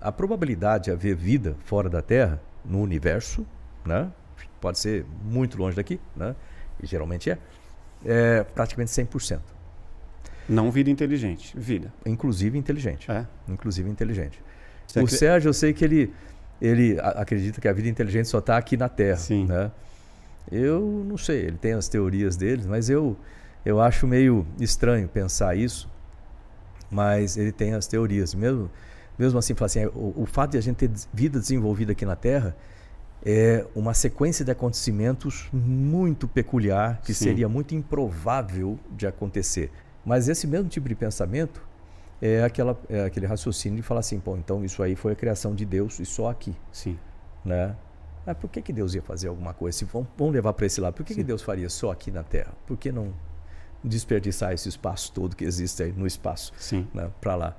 A probabilidade de haver vida fora da Terra, no universo, né? pode ser muito longe daqui, né? e geralmente é, é praticamente 100%. Não vida inteligente, vida. Inclusive inteligente. É. Inclusive inteligente. Você o acri... Sérgio, eu sei que ele, ele acredita que a vida inteligente só está aqui na Terra. Sim. Né? Eu não sei, ele tem as teorias dele, mas eu, eu acho meio estranho pensar isso. Mas ele tem as teorias mesmo mesmo assim, assim, é, o, o fato de a gente ter vida desenvolvida aqui na Terra é uma sequência de acontecimentos muito peculiar, que Sim. seria muito improvável de acontecer. Mas esse mesmo tipo de pensamento é, aquela, é aquele raciocínio de falar assim, pô, então isso aí foi a criação de Deus e só aqui. Sim. Né? Mas por que, que Deus ia fazer alguma coisa? Se vão, vão levar para esse lado, por que, que Deus faria só aqui na Terra? Por que não desperdiçar esse espaço todo que existe aí no espaço né, para lá?